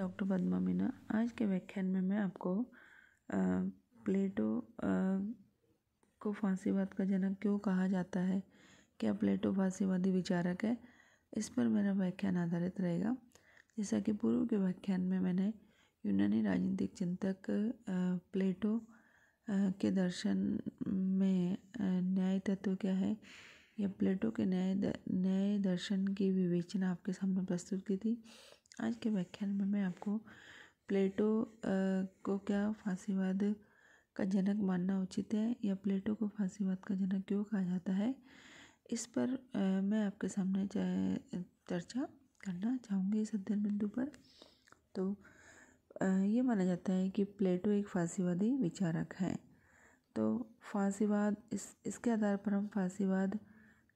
doctor Padma Meena आज के व्याख्यान में मैं आपको प्लेटो को फांसीवाद का जनक क्यों कहा जाता है क्या प्लेटो फांसीवादी विचारक है इस पर मेरा व्याख्यान आधारित रहेगा जैसा कि पूर्व के व्याख्यान में मैंने यूनानी राजनीतिक चिंतक प्लेटो के दर्शन में न्याय तत्व क्या है या प्लेटो के न्याय न्याय दर्शन की विवेचना आपके सामने प्रस्तुत की थी आज के व्याख्यान में मैं आपको प्लेटो को क्या फांसीवाद का जनक मानना उचित है या प्लेटो को फांसीवाद का जनक क्यों कहा जाता है इस पर मैं आपके सामने चर्चा करना चाहूँगी इस अध्ययन बिंदु पर तो ये माना जाता है कि प्लेटो एक फांसीवादी विचारक हैं तो फांसीवाद इस इसके आधार पर हम फांसीवाद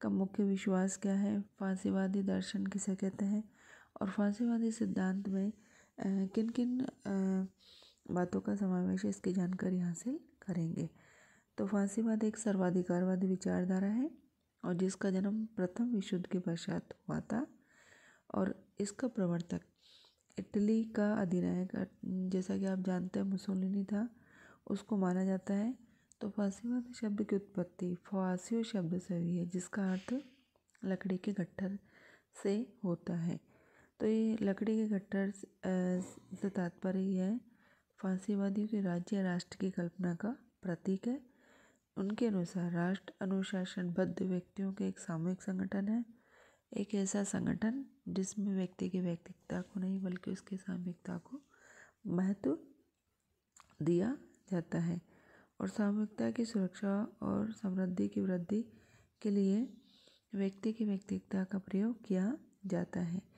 का मुख्य विश्वास क्या है फांसीवादी दर्शन किसे कहते हैं और फांसीवादी सिद्धांत में किन किन बातों का समावेश इसकी जानकारी हासिल करेंगे तो फांसीवाद एक सर्वाधिकारवादी विचारधारा है और जिसका जन्म प्रथम विशुद्ध के पश्चात हुआ था और इसका प्रवर्तक इटली का अधिनायक जैसा कि आप जानते हैं मुसोलिनी था उसको माना जाता है तो फांसीवाद शब्द की उत्पत्ति फांसी शब्द से हुई है जिसका अर्थ लकड़ी के गट्ठर से होता है तो ये लकड़ी के गट्टर से तात्पर्य ये है फांसीवादियों के राज्य राष्ट्र की कल्पना का प्रतीक है उनके अनुसार राष्ट्र अनुशासनबद्ध व्यक्तियों के एक सामूहिक संगठन है एक ऐसा संगठन जिसमें व्यक्ति की व्यक्तिकता को नहीं बल्कि उसकी सामूहिकता को महत्व दिया जाता है और सामूहिकता की सुरक्षा और समृद्धि की वृद्धि के लिए व्यक्ति की व्यक्तिकता का प्रयोग किया जाता है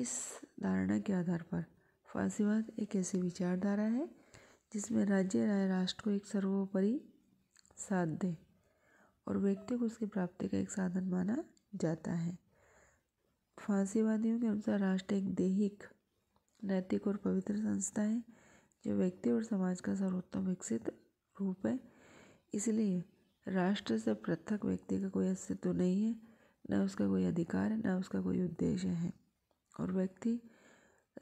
इस धारणा के आधार पर फांसीवाद एक ऐसी विचारधारा है जिसमें राज्य राय राष्ट्र को एक सर्वोपरि साथ दे और व्यक्ति को उसकी प्राप्ति का एक साधन माना जाता है फांसीवादियों के अनुसार राष्ट्र एक देहिक नैतिक और पवित्र संस्था है जो व्यक्ति और समाज का सर्वोत्तम विकसित रूप है इसलिए राष्ट्र से पृथक व्यक्ति का कोई अस्तित्व नहीं है न उसका कोई अधिकार है न उसका कोई उद्देश्य है और व्यक्ति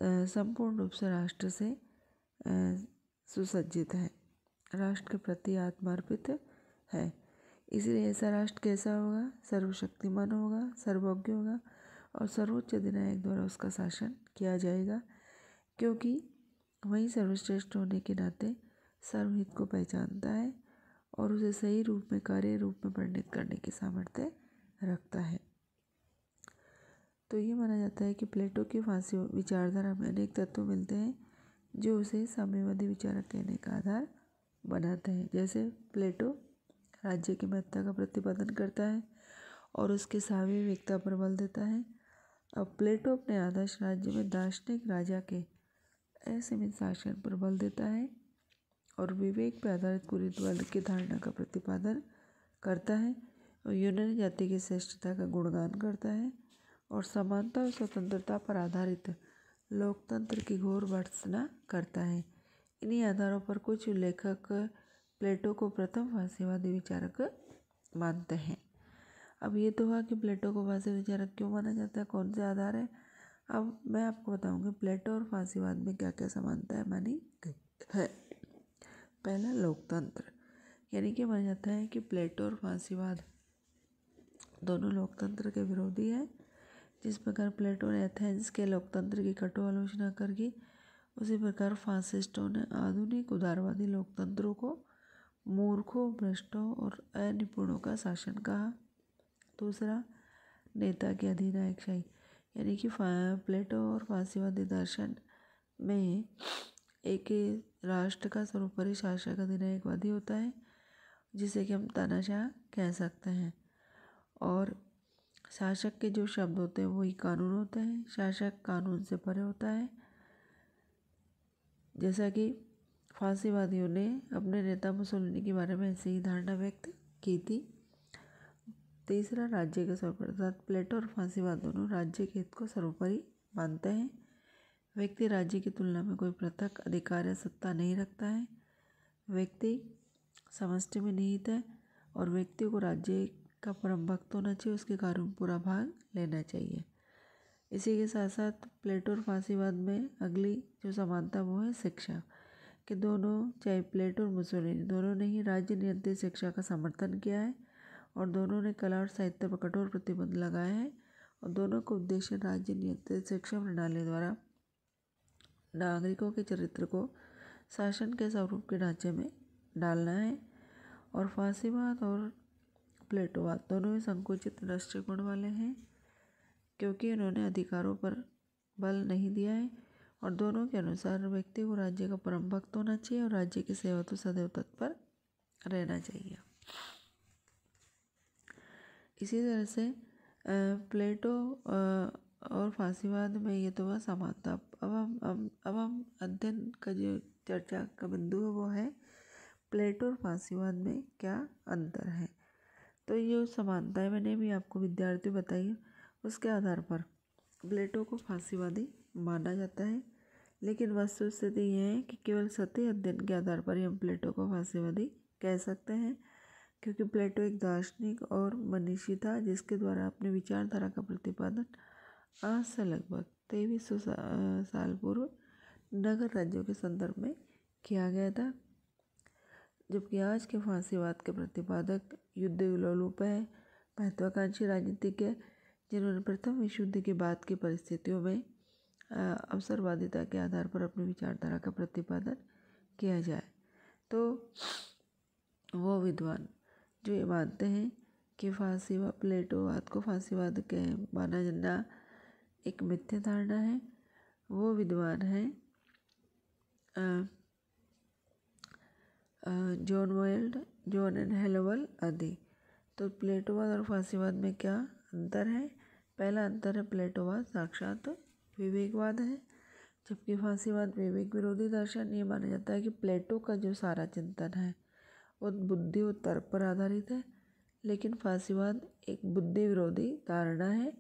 संपूर्ण रूप से राष्ट्र से सुसज्जित है राष्ट्र के प्रति आत्मार्पित है इसलिए ऐसा राष्ट्र कैसा होगा सर्वशक्तिमान होगा सर्वज्ञ होगा और सर्वोच्च अधिनायक द्वारा उसका शासन किया जाएगा क्योंकि वही सर्वश्रेष्ठ होने के नाते सर्वहित को पहचानता है और उसे सही रूप में कार्य रूप में परिणित करने की सामर्थ्य रखता है तो ये माना जाता है कि प्लेटो की फांसी विचारधारा में अनेक तत्व मिलते हैं जो उसे साम्यवादी विचारक कहने का आधार बनाते हैं जैसे प्लेटो राज्य की महत्ता का प्रतिपादन करता है और उसके सामयिकता पर बल देता है अब प्लेटो अपने आदर्श राज्य में दार्शनिक राजा के असीमित शासन पर बल देता है और विवेक पर आधारित पूरी वर्ग की धारणा का प्रतिपादन करता है और यूनानी जाति की श्रेष्ठता का गुणगान करता है और समानता और स्वतंत्रता पर आधारित लोकतंत्र की घोर वर्सना करता है इन्हीं आधारों पर कुछ लेखक प्लेटो को प्रथम फांसीवादी विचारक मानते हैं अब ये तो हुआ कि प्लेटो को फांसी विचारक क्यों माना जाता है कौन से आधार है अब मैं आपको बताऊंगी प्लेटो और फांसीवाद में क्या क्या समानता है मानी है पहला लोकतंत्र यानी कि माना जाता है कि प्लेटो और फांसीवाद दोनों लोकतंत्र के विरोधी हैं जिस प्रकार प्लेटो ने एथेंस के लोकतंत्र की कटु आलोचना करके उसी प्रकार फासिस्टों ने आधुनिक उदारवादी लोकतंत्रों को मूर्खों भ्रष्टों और अनिपुणों का शासन कहा दूसरा नेता की अधिनायकशाही यानी कि प्लेटो और फांसीवादी दर्शन में एक राष्ट्र का सर्वोपरि शासक अधिनायकवादी होता है जिसे कि हम तानाशाह कह सकते हैं और शासक के जो शब्द होते हैं वही कानून होते हैं शासक कानून से परे होता है जैसा कि फांसीवादियों ने अपने नेता मुसोलिनी के बारे में ऐसी ही धारणा व्यक्त की थी तीसरा राज्य के सर्वप्रसाद प्लेटो और फांसीवाद दोनों राज्य के हित को सर्वोपरि मानते हैं व्यक्ति राज्य की तुलना में कोई पृथक अधिकार या सत्ता नहीं रखता है व्यक्ति समष्टि में निहित है और व्यक्ति को राज्य का परम भक्त होना चाहिए उसके कारण पूरा भाग लेना चाहिए इसी के साथ साथ प्लेटो और फांसीवाद में अगली जो समानता वो है शिक्षा कि दोनों चाहे प्लेटो और मुसोलिन दोनों ने ही राज्य नियंत्रित शिक्षा का समर्थन किया है और दोनों ने कला और साहित्य पर कठोर प्रतिबंध लगाए हैं और दोनों का उद्देश्य राज्य नियंत्रित शिक्षा प्रणाली द्वारा नागरिकों के चरित्र को शासन के स्वरूप के ढांचे में डालना है और फांसीवाद और प्लेटोवाद दोनों ही संकुचित दृष्टिकोण वाले हैं क्योंकि इन्होंने अधिकारों पर बल नहीं दिया है और दोनों के अनुसार व्यक्ति को राज्य का परम भक्त होना चाहिए और राज्य की सेवा तो सदैव तत्पर रहना चाहिए इसी तरह से प्लेटो और फांसीवाद में ये तो वह समानता अब हम अब हम अध्ययन का जो चर्चा का बिंदु है वो है प्लेटो और फांसीवाद में क्या अंतर है तो ये समानताएं मैंने भी आपको विद्यार्थी बताई है उसके आधार पर प्लेटो को फांसीवादी माना जाता है लेकिन वस्तु स्थिति यह है कि केवल सतह अध्ययन के आधार पर ही हम प्लेटो को फांसीवादी कह सकते हैं क्योंकि प्लेटो एक दार्शनिक और मनीषी था जिसके द्वारा अपने विचारधारा का प्रतिपादन आज से लगभग तेईस सौ साल पूर्व नगर राज्यों के संदर्भ में किया गया था जबकि आज के फांसीवाद के प्रतिपादक युद्ध विलोलूप है महत्वाकांक्षी राजनीतिज्ञ जिन्होंने प्रथम विश्व युद्ध के बाद की परिस्थितियों में अवसरवादिता के आधार पर अपनी विचारधारा का प्रतिपादन किया जाए तो वो विद्वान जो ये मानते हैं कि फांसीवाद प्लेटोवाद को फांसीवाद के माना जाना एक मिथ्या धारणा है वो विद्वान हैं जॉन वाइल्ड जॉन एंड हेलोवल आदि तो प्लेटोवाद और फांसीवाद में क्या अंतर है पहला अंतर है प्लेटोवाद साक्षात विवेकवाद है जबकि फांसीवाद विवेक विरोधी दर्शन ये माना जाता है कि प्लेटो का जो सारा चिंतन है वो बुद्धि और तर्क पर आधारित है लेकिन फांसीवाद एक बुद्धि विरोधी धारणा है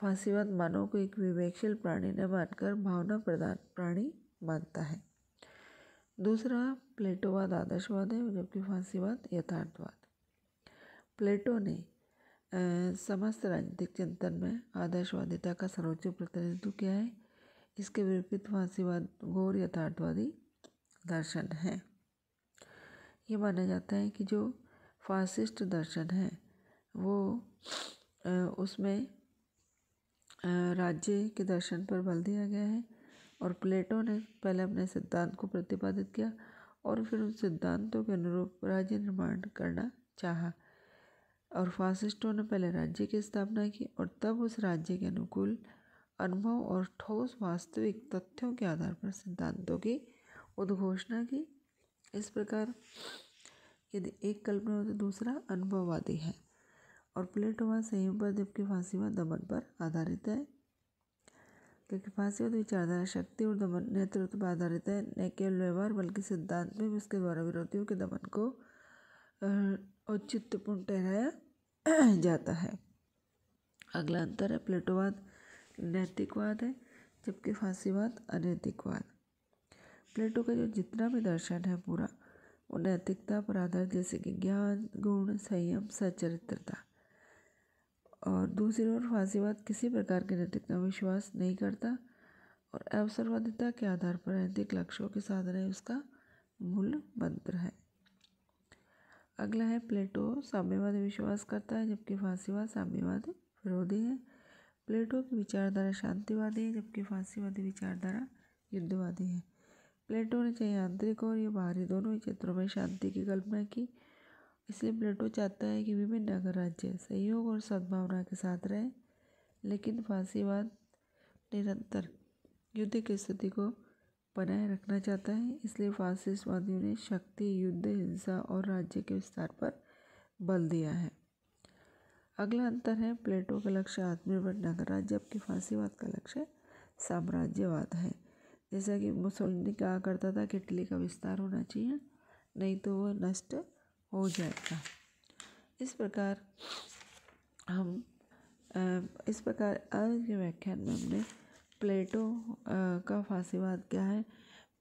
फांसीवाद मानव को एक विवेकशील प्राणी न मानकर भावना प्रदान प्राणी मानता है दूसरा प्लेटोवाद आदर्शवाद है जबकि फांसीवाद यथार्थवाद प्लेटो ने समस्त राजनीतिक चिंतन में आदर्शवादिता का सर्वोच्च प्रतिनिधित्व किया है इसके विपरीत फांसीवाद घोर यथार्थवादी दर्शन है ये माना जाता है कि जो फासिस्ट दर्शन है वो उसमें राज्य के दर्शन पर बल दिया गया है और प्लेटो ने पहले अपने सिद्धांत को प्रतिपादित किया और फिर उन सिद्धांतों के अनुरूप राज्य निर्माण करना चाहा और फासिस्टों ने पहले राज्य की स्थापना की और तब उस राज्य के अनुकूल अनुभव और ठोस वास्तविक तथ्यों के आधार पर सिद्धांतों की उद्घोषणा की इस प्रकार यदि एक कल्पना हो तो दूसरा अनुभववादी है और प्लेटोवा संयम पर जबकि फांसीवा दमन पर आधारित है कृपा से विचारधारा शक्ति और दमन नेतृत्व पर आधारित है न केवल व्यवहार बल्कि सिद्धांत में भी उसके द्वारा विरोधियों के दमन को औचित्यपूर्ण ठहराया जाता है अगला अंतर है प्लेटोवाद नैतिकवाद है जबकि फांसीवाद अनैतिकवाद प्लेटो का जो जितना भी दर्शन है पूरा वो नैतिकता पर आधारित जैसे कि ज्ञान गुण संयम सचरित्रता और दूसरी ओर फांसीवाद किसी प्रकार के नैतिकता में विश्वास नहीं करता और अवसरवादिता के आधार पर नैतिक लक्ष्यों के साधना उसका मूल मंत्र है अगला है प्लेटो साम्यवाद विश्वास करता है जबकि फांसीवाद साम्यवाद विरोधी है प्लेटो की विचारधारा शांतिवादी है जबकि फांसीवादी विचारधारा युद्धवादी है प्लेटो ने चाहे आंतरिक और ये बाहरी दोनों ही क्षेत्रों में शांति की कल्पना की इसलिए प्लेटो चाहता है कि विभिन्न नगर राज्य सहयोग और सद्भावना के साथ रहें लेकिन फांसीवाद निरंतर युद्ध की स्थिति को बनाए रखना चाहता है इसलिए फांसीवादियों ने शक्ति युद्ध हिंसा और राज्य के विस्तार पर बल दिया है अगला अंतर है प्लेटो का लक्ष्य आत्मनिर्भर राज्य जबकि फांसीवाद का लक्ष्य साम्राज्यवाद है जैसा कि मुसलिनी कहा करता था कि इटली का विस्तार होना चाहिए नहीं तो वह नष्ट हो जाएगा इस प्रकार हम इस प्रकार आज के व्याख्यान में हमने प्लेटो का फांसीवाद क्या है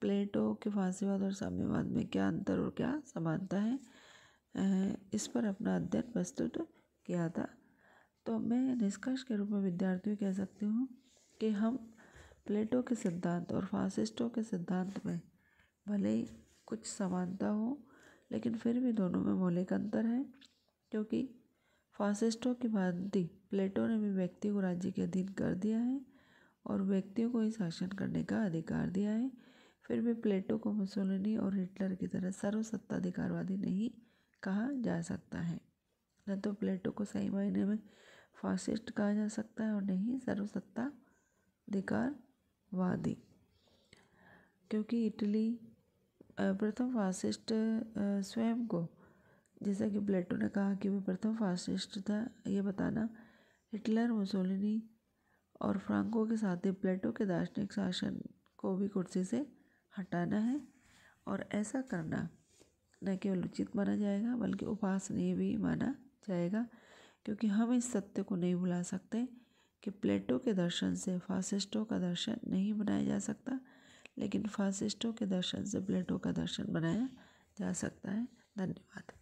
प्लेटो के फांसीवाद और साम्यवाद में क्या अंतर और क्या समानता है इस पर अपना अध्ययन प्रस्तुत किया था तो मैं निष्कर्ष के रूप में विद्यार्थियों कह सकती हूँ कि हम प्लेटो के सिद्धांत और फासिस्टों के सिद्धांत में भले ही कुछ समानता हो लेकिन फिर भी दोनों में मौलिक अंतर है क्योंकि फासिस्टों की भांति प्लेटो ने भी व्यक्ति को राज्य के अधीन कर दिया है और व्यक्तियों को ही शासन करने का अधिकार दिया है फिर भी प्लेटो को मुसोलिनी और हिटलर की तरह सर्वसत्ताधिकारवादी नहीं कहा जा सकता है न तो प्लेटो को सही मायने में फासिस्ट कहा जा सकता है और न ही सर्वसत्ताधिकारवादी क्योंकि इटली प्रथम फासिस्ट स्वयं को जैसा कि प्लेटो ने कहा कि वह प्रथम फासिस्ट था यह बताना हिटलर मुसोलिनी और फ्रांको के साथ ही प्लेटो के दार्शनिक शासन को भी कुर्सी से हटाना है और ऐसा करना न केवल उचित माना जाएगा बल्कि उपासनीय भी माना जाएगा क्योंकि हम इस सत्य को नहीं भुला सकते कि प्लेटो के दर्शन से फासिस्टों का दर्शन नहीं बनाया जा सकता लेकिन फासिस्टों के दर्शन से प्लेटो का दर्शन बनाया जा सकता है धन्यवाद